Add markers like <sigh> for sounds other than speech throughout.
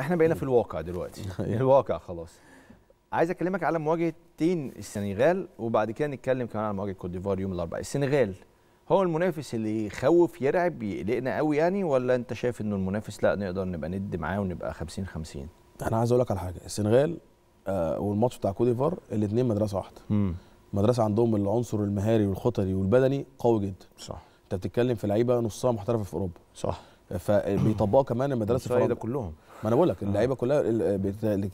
احنا بقينا في الواقع دلوقتي <laughs> أيوه. الواقع خلاص عايز اكلمك على مواجهتين السنغال وبعد كده نتكلم كمان على مواجهه كوت ديفوار يوم الاربعاء السنغال هو المنافس اللي يخوف يرعب يقلقنا قوي يعني ولا انت شايف انه المنافس لا نقدر نبقى ند معاه ونبقى 50 50 انا عايز اقول لك على حاجه السنغال آه والماتش بتاع كوت ديفوار الاثنين مدرسه واحده مدرسه عندهم العنصر المهاري والخطري والبدني قوي جدا صح انت بتتكلم في لعيبه نصها محترفه في اوروبا صح فبيطبقوا كمان المدارس الفرنسيه كلهم ما انا بقول لك آه. اللعيبه كلها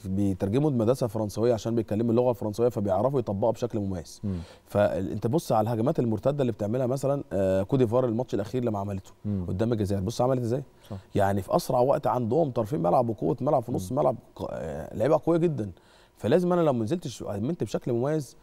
بيترجموا المدرسه الفرنسويه عشان بيتكلموا اللغه الفرنسويه فبيعرفوا يطبقوا بشكل مميز فانت بص على الهجمات المرتده اللي بتعملها مثلا آه، كوديفار الماتش الاخير لما عملته قدام الجزائر بص عملت ازاي يعني في اسرع وقت عندهم طرفين ملعب وقوه ملعب في نص ملعب آه، لعيبه قويه جدا فلازم انا لو ما نزلتش امنت بشكل مميز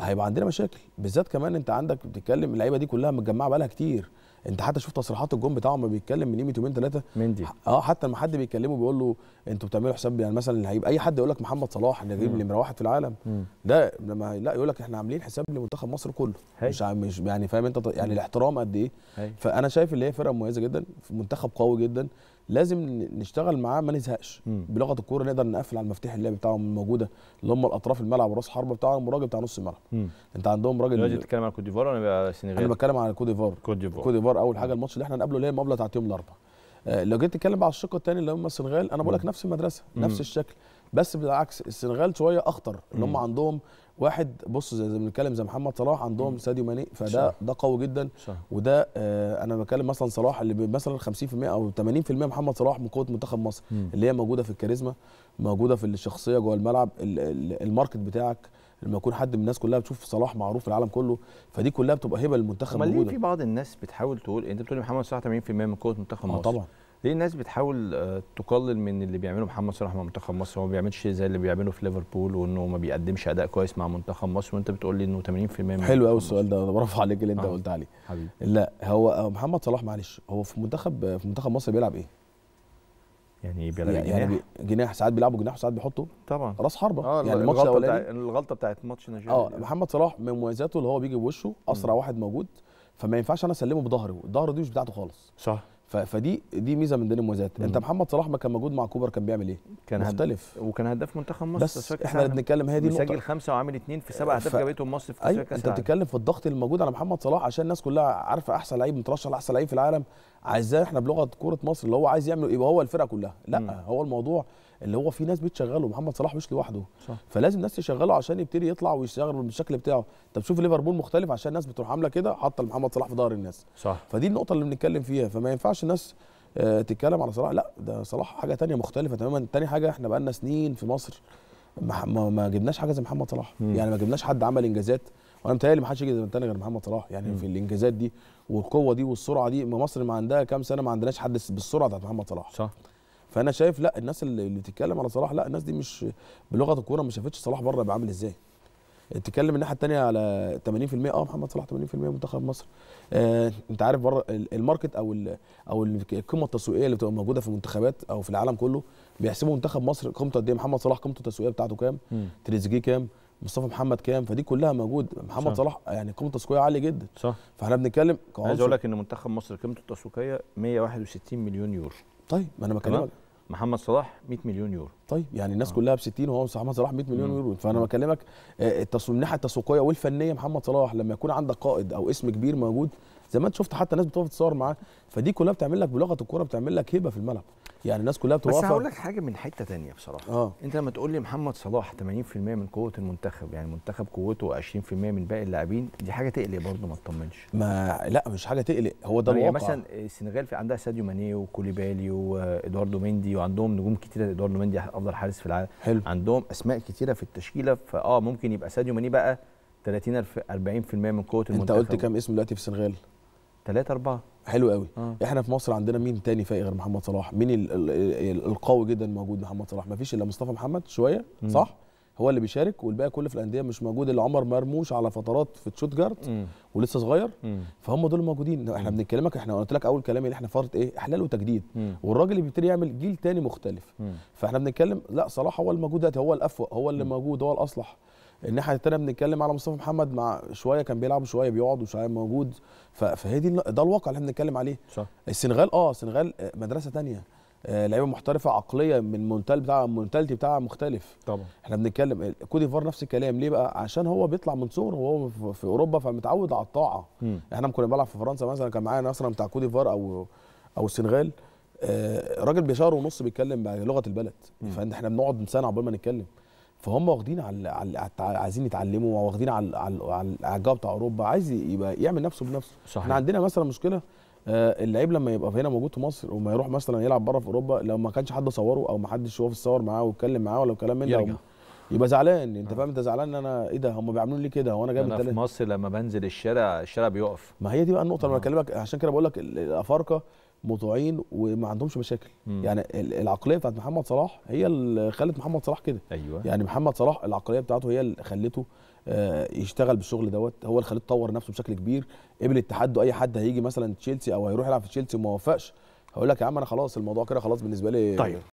هيبقى عندنا مشاكل بالذات كمان انت عندك بتتكلم اللعيبه دي كلها متجمعه بقالها كتير انت حتى شفت تصريحات الجون بتاعه لما بيتكلم من يومين يومين ثلاثه مندي اه حتى لما حد بيكلمه بيقول له انتوا بتعملوا حساب يعني مثلا اللي هيبقى اي حد يقول لك محمد صلاح اللي نمره واحد في العالم مم. ده لما لا يقول لك احنا عاملين حساب لمنتخب مصر كله هي. مش مش يعني فاهم انت يعني الاحترام قد ايه فانا شايف اللي هي فرقه مميزه جدا منتخب قوي جدا لازم نشتغل معاه ما نزهقش بلغه الكوره نقدر نقفل على المفاتيح اللعب بتاعهم الموجوده اللي هم الاطراف الملعب وراس حربه بتاعهم والراجل بتاع نص الملعب انت عندهم راجل دلوقتي بتتكلم على كوت ديفوار ولا السنغال انا بتكلم على كوت ديفوار كوت ديفوار كوت اول حاجه الماتش اللي احنا هنقابله اللي هي المقابله بتاعت يوم الاربعاء آه، لو جيت تتكلم على الشق الثاني اللي هم السنغال انا بقول لك نفس المدرسه نفس الشكل بس بالعكس السنغال شويه اخطر ان هم عندهم واحد بص زي ما بنتكلم زي محمد صلاح عندهم ساديو ماني فده شهر. ده قوي جدا شهر. وده آه انا بتكلم مثلا صلاح اللي مثلا 50% او 80% محمد صلاح من قوه منتخب مصر مم. اللي هي موجوده في الكاريزما موجوده في الشخصيه جوه الملعب الماركت بتاعك لما يكون حد من الناس كلها بتشوف صلاح معروف في العالم كله فدي كلها بتبقى هبه للمنتخب موجوده ليه في بعض الناس بتحاول تقول انت بتقول محمد صلاح 80% من قوه منتخب آه، مصر طبعا ليه الناس بتحاول آه، تقلل من اللي بيعمله محمد صلاح مع منتخب مصر هو ما بيعملش زي اللي بيعمله في ليفربول وانه ما بيقدمش اداء كويس مع منتخب مصر وانت بتقول لي انه 80% من حلو قوي السؤال ده انا برافو عليك اللي انت آه. قلت عليه حبيبي لا هو آه، محمد صلاح معلش هو في منتخب في منتخب مصر بيلعب ايه؟ يعني بيلعب يعني جناح جناح ساعات بيلعبوا جناح وساعات بيحطوا طبعا راس حربه آه يعني الماتش الاولاني بتاع الغلطه بتاعت ماتش نيجيريا اه محمد صلاح من مميزاته اللي هو بيجي بوشه اسرع واحد موجود فما ينفعش انا اسلمه بظهره الظهر دي مش بتاعته خالص صح فدي دي ميزه من دنيا المميزات انت محمد صلاح ما كان موجود مع كوبر كان بيعمل ايه كان مختلف هد... وكان هداف منتخب مصر بس احنا اللي بنتكلم هي دي النقطه مسجل خمسه وعامل اثنين في سبع اه، اهداف ف... جابتهم مصر في أيوة. انت بتتكلم في الضغط اللي موجود على محمد صلاح عشان الناس كلها عارفه احسن لعيب مترشح لاحسن لعيب في العالم عايزاه احنا بلغه كوره مصر اللي هو عايز يعمل يبقى هو الفرقه كلها لا مم. هو الموضوع اللي هو في ناس بتشغله محمد صلاح مش لوحده صح. فلازم ناس تشغله عشان يبتدي يطلع ويشتغل بالشكل بتاعه طب شوف ليفربول مختلف عشان الناس بتروح عامله كده حاطه محمد صلاح في ظهر الناس صح. فدي النقطه اللي بنتكلم فيها فما ينفعش الناس آه، تتكلم على صلاح لا ده صلاح حاجه تانية مختلفه تماما تاني حاجه احنا بقالنا سنين في مصر ما, ما جبناش حاجه زي محمد صلاح م. يعني ما جبناش حد عمل انجازات وانا متهيألي ما حدش يجي تاني غير محمد صلاح يعني م. في الانجازات دي والقوه دي والسرعه دي مصر ما عندها كام سنه ما عندناش حد بالسرعه بتاعت محمد صلاح صح فانا شايف لا الناس اللي بتتكلم على صلاح لا الناس دي مش بلغه الكوره ما شافتش صلاح بره بيعمل ازاي تتكلم الناحيه الثانيه على 80% اه محمد صلاح 80% منتخب مصر آه انت عارف بره الماركت او الـ او القيمه التسويقيه اللي بتبقى موجوده في المنتخبات او في العالم كله بيحسبوا منتخب مصر قيمته قد ايه محمد صلاح قيمته التسويقيه بتاعته كام تريزيجيه كام مصطفى محمد كام فدي كلها موجود محمد صح. صلاح يعني قيمته التسويقيه عاليه جدا صح فاحنا بنتكلم عايز اقول لك ان منتخب مصر قيمته التسويقيه 161 مليون يورو طيب ما انا بكلمك محمد صلاح 100 مليون يورو طيب يعني الناس آه. كلها ب 60 وهو محمد صلاح 100 مليون مم. يورو فانا مم. بكلمك آه، من الناحيه التسويقيه والفنيه محمد صلاح لما يكون عندك قائد او اسم كبير موجود زي ما انت شفت حتى الناس بتقف تتصور معاه فدي كلها بتعمل لك بلغه الكوره بتعمل لك هيبه في الملعب يعني الناس كلها بتوقف بس هقول لك حاجه من حته تانية بصراحه آه. انت لما تقول لي محمد صلاح 80% من قوه المنتخب يعني المنتخب قوته 20% من باقي اللاعبين دي حاجه تقلق برضه ما تطمنش ما لا مش حاجه تقلق هو ده يعني الواقع يعني مثلا السنغال في عندها ساديو ماني وكوليبالي وادواردو مندي وعندهم نجوم كتيره ادواردو مندي افضل حارس في العالم حلو. عندهم اسماء كتيره في التشكيله فاه ممكن يبقى ساديو ماني بقى 30 40% من قوه المنتخب انت قلت كام اسم دلوقتي في السنغال ثلاثة أربعة حلو قوي آه. احنا في مصر عندنا مين تاني فايق غير محمد صلاح مين الـ الـ الـ القوي جدا موجود محمد صلاح ما فيش الا مصطفى محمد شويه مم. صح هو اللي بيشارك والباقي كله في الانديه مش موجود الا عمر مرموش على فترات في تشوتجارت ولسه صغير فهم دول موجودين احنا بنتكلمك احنا قلت لك اول كلامي اللي احنا فرض ايه احلال وتجديد والراجل اللي بيبتدي يعمل جيل تاني مختلف مم. فاحنا بنتكلم لا صلاح هو الموجود دلوقتي هو الافوق هو اللي مم. موجود هو الاصلح الناحيه الثانيه بنتكلم على مصطفى محمد مع شويه كان بيلعب وشويه بيقعد وشويه موجود فهي دي ده الواقع اللي احنا بنتكلم عليه صح. السنغال اه السنغال آه، مدرسه ثانيه آه، لعيبه محترفه عقليه من المونتال بتاع المنتاليتي بتاعها مختلف طبعا احنا بنتكلم آه، كودي فار نفس الكلام ليه بقى عشان هو بيطلع من صغره وهو في اوروبا فمتعود على الطاعه م. احنا كنا بنلعب في فرنسا مثلا كان معايا نصر بتاع كودي فار او او السنغال آه راجل بشهر ونص بيتكلم بلغه البلد فاحنا بنقعد سنه عقبال ما نتكلم فهم واخدين على, على عايزين يتعلموا واخدين على على الاعجاب بتاع اوروبا عايز يبقى يعمل نفسه بنفسه صحيح. احنا عندنا مثلا مشكله آه، اللعيب لما يبقى هنا موجود في مصر وما يروح مثلا يلعب بره في اوروبا لو ما كانش حد صوره او ما حدش شاف الصور معاه واتكلم معاه ولا كلام منه يرجع. يبقى زعلان انت آه. فاهم انت زعلان ان انا ايه ده هم بيعملوا لي كده هو انا جايب انا في مصر لما بنزل الشارع الشارع بيقف ما هي دي بقى النقطه اللي انا آه. بكلمك عشان كده بقول لك الافارقه مطوعين وما عندهمش مشاكل مم. يعني العقليه بتاعت محمد صلاح هي اللي خلت محمد صلاح كده أيوة. يعني محمد صلاح العقليه بتاعته هي اللي خلته آه، يشتغل بالشغل دوت هو اللي خليه يطور نفسه بشكل كبير قبل التحدي اي حد هيجي مثلا تشيلسي او هيروح يلعب في تشيلسي وما وافقش هقول لك يا عم انا خلاص الموضوع كده خلاص بالنسبه لي طيب